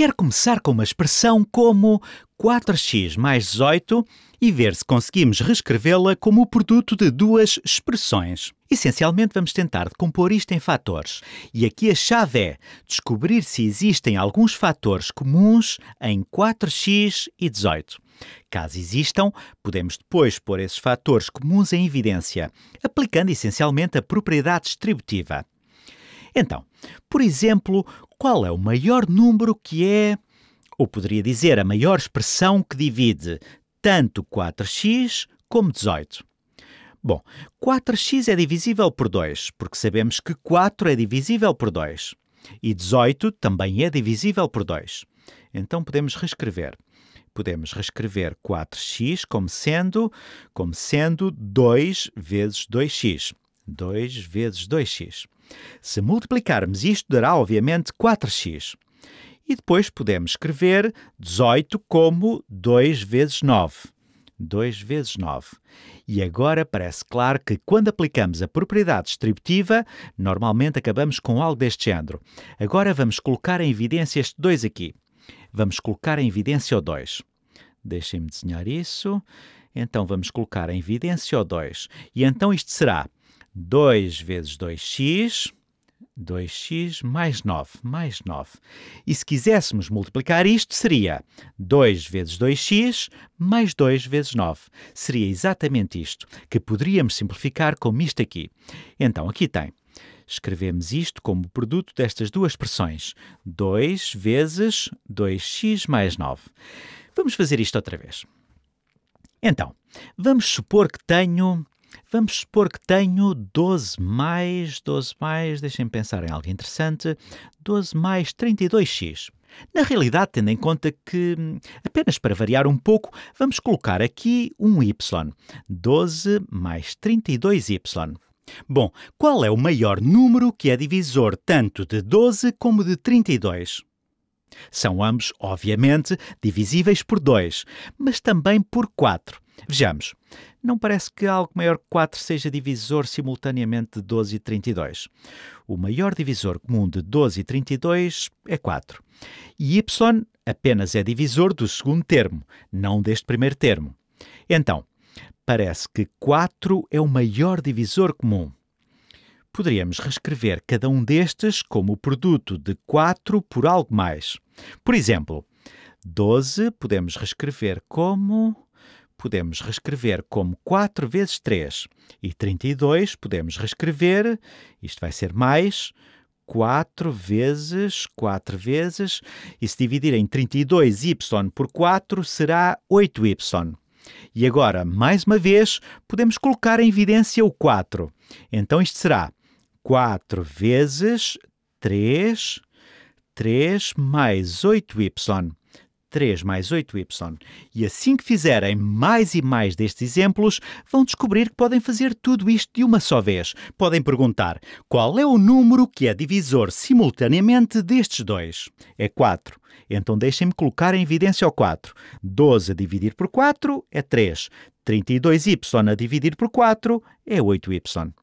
quer começar com uma expressão como 4x mais 18 e ver se conseguimos reescrevê-la como o produto de duas expressões. Essencialmente, vamos tentar decompor isto em fatores. E aqui a chave é descobrir se existem alguns fatores comuns em 4x e 18. Caso existam, podemos depois pôr esses fatores comuns em evidência, aplicando essencialmente a propriedade distributiva. Então, por exemplo, qual é o maior número que é, ou poderia dizer, a maior expressão que divide tanto 4x como 18? Bom, 4x é divisível por 2, porque sabemos que 4 é divisível por 2. E 18 também é divisível por 2. Então podemos reescrever. Podemos reescrever 4x como sendo, como sendo 2 vezes 2x. 2 vezes 2x. Se multiplicarmos isto, dará, obviamente, 4x. E depois podemos escrever 18 como 2 vezes 9. 2 vezes 9. E agora parece claro que quando aplicamos a propriedade distributiva, normalmente acabamos com algo deste género. Agora vamos colocar em evidência este 2 aqui. Vamos colocar em evidência o 2. Deixem-me desenhar isso. Então vamos colocar em evidência o 2. E então isto será 2 vezes 2x, 2x mais 9, mais 9. E se quiséssemos multiplicar isto, seria 2 vezes 2x mais 2 vezes 9. Seria exatamente isto, que poderíamos simplificar como isto aqui. Então, aqui tem. Escrevemos isto como produto destas duas expressões. 2 vezes 2x mais 9. Vamos fazer isto outra vez. Então, vamos supor que tenho Vamos supor que tenho 12 mais, 12 mais, deixem-me pensar em algo interessante, 12 mais 32x. Na realidade, tendo em conta que, apenas para variar um pouco, vamos colocar aqui um y. 12 mais 32y. Bom, qual é o maior número que é divisor tanto de 12 como de 32? São ambos, obviamente, divisíveis por 2, mas também por 4. Vejamos. Não parece que algo maior que 4 seja divisor simultaneamente de 12 e 32. O maior divisor comum de 12 e 32 é 4. E y apenas é divisor do segundo termo, não deste primeiro termo. Então, parece que 4 é o maior divisor comum. Poderíamos reescrever cada um destes como o produto de 4 por algo mais. Por exemplo, 12 podemos reescrever como podemos reescrever como 4 vezes 3. E 32 podemos reescrever, isto vai ser mais, 4 vezes 4 vezes, e se dividir em 32y por 4 será 8y. E agora, mais uma vez, podemos colocar em evidência o 4. Então isto será 4 vezes 3, 3 mais 8y. 3 mais 8y. E assim que fizerem mais e mais destes exemplos, vão descobrir que podem fazer tudo isto de uma só vez. Podem perguntar qual é o número que é divisor simultaneamente destes dois. É 4. Então deixem-me colocar em evidência o 4. 12 a dividir por 4 é 3. 32y a dividir por 4 é 8y.